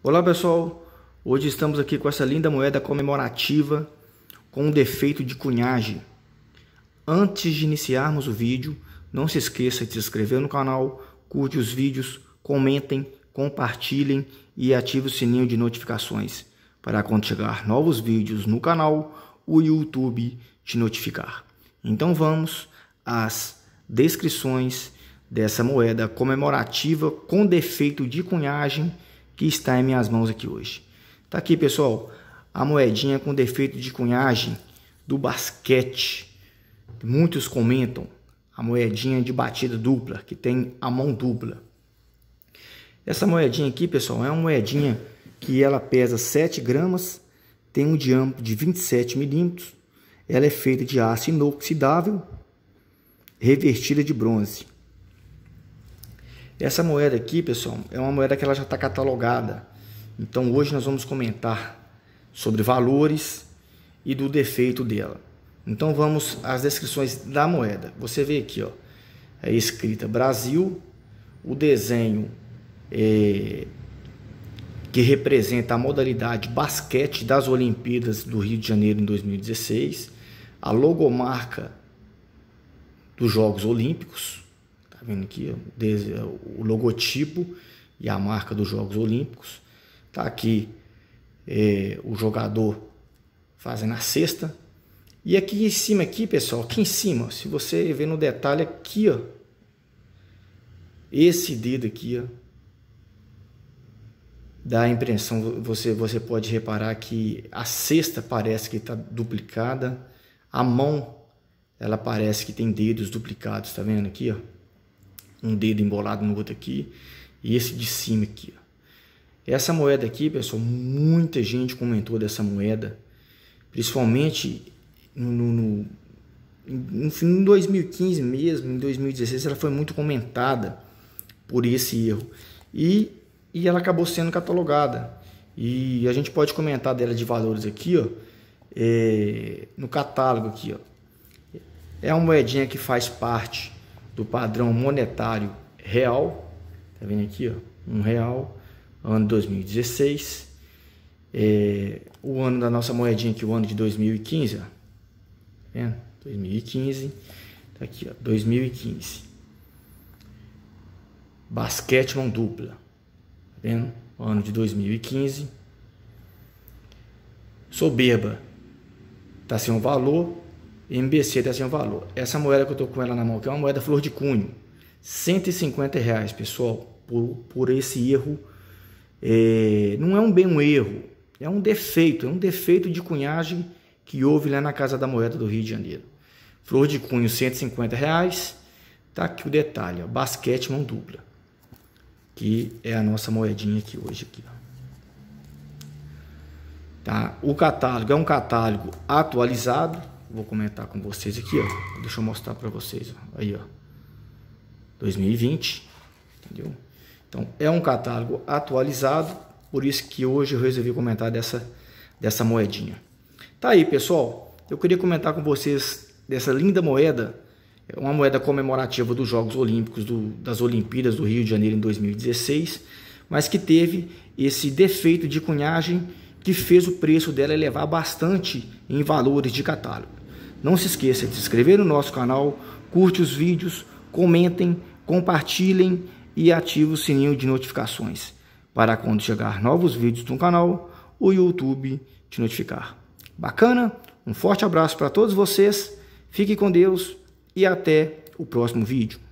Olá pessoal, hoje estamos aqui com essa linda moeda comemorativa com um defeito de cunhagem. Antes de iniciarmos o vídeo, não se esqueça de se inscrever no canal, curte os vídeos, comentem, compartilhem e ative o sininho de notificações para quando chegar novos vídeos no canal, o YouTube te notificar. Então vamos às descrições dessa moeda comemorativa com defeito de cunhagem que está em minhas mãos aqui hoje. Tá aqui, pessoal, a moedinha com defeito de cunhagem do basquete. Muitos comentam a moedinha de batida dupla, que tem a mão dupla. Essa moedinha aqui, pessoal, é uma moedinha que ela pesa 7 gramas, tem um diâmetro de 27 milímetros, ela é feita de aço inoxidável, revertida de bronze. Essa moeda aqui, pessoal, é uma moeda que ela já está catalogada. Então hoje nós vamos comentar sobre valores e do defeito dela. Então vamos às descrições da moeda. Você vê aqui, ó, é escrita Brasil, o desenho é, que representa a modalidade basquete das Olimpíadas do Rio de Janeiro em 2016, a logomarca dos Jogos Olímpicos, Tá vendo aqui o logotipo e a marca dos Jogos Olímpicos. Tá aqui é, o jogador fazendo a cesta. E aqui em cima, aqui, pessoal, aqui em cima, se você ver no detalhe aqui, ó, esse dedo aqui, ó, dá a impressão, você, você pode reparar que a cesta parece que está duplicada, a mão, ela parece que tem dedos duplicados, tá vendo aqui, ó? um dedo embolado no outro aqui, e esse de cima aqui. Ó. Essa moeda aqui, pessoal, muita gente comentou dessa moeda, principalmente no, no, no, em 2015 mesmo, em 2016, ela foi muito comentada por esse erro. E, e ela acabou sendo catalogada. E a gente pode comentar dela de valores aqui, ó, é, no catálogo aqui. Ó. É uma moedinha que faz parte do padrão monetário real, tá vendo aqui, ó, um real, ano 2016, é, o ano da nossa moedinha aqui, o ano de 2015, ó, tá vendo? 2015, tá aqui, ó, 2015. Basquete mão dupla, tá vendo? O ano de 2015. Soberba, tá sem um valor, MBC tá um valor. Essa moeda que eu tô com ela na mão, que é uma moeda flor de cunho, 150 reais, pessoal, por, por esse erro. É, não é um bem um erro, é um defeito, é um defeito de cunhagem que houve lá na Casa da Moeda do Rio de Janeiro. Flor de cunho, 150 reais. Tá aqui o detalhe, ó, basquete mão dupla, que é a nossa moedinha aqui hoje aqui. Ó. Tá? O catálogo é um catálogo atualizado, Vou comentar com vocês aqui, ó. Deixa eu mostrar para vocês, ó. Aí, ó. 2020, entendeu? Então, é um catálogo atualizado, por isso que hoje eu resolvi comentar dessa, dessa moedinha. Tá aí, pessoal. Eu queria comentar com vocês dessa linda moeda, é uma moeda comemorativa dos Jogos Olímpicos, do, das Olimpíadas do Rio de Janeiro em 2016, mas que teve esse defeito de cunhagem que fez o preço dela elevar bastante em valores de catálogo. Não se esqueça de se inscrever no nosso canal, curte os vídeos, comentem, compartilhem e ative o sininho de notificações para quando chegar novos vídeos do canal, o YouTube te notificar. Bacana? Um forte abraço para todos vocês, fiquem com Deus e até o próximo vídeo.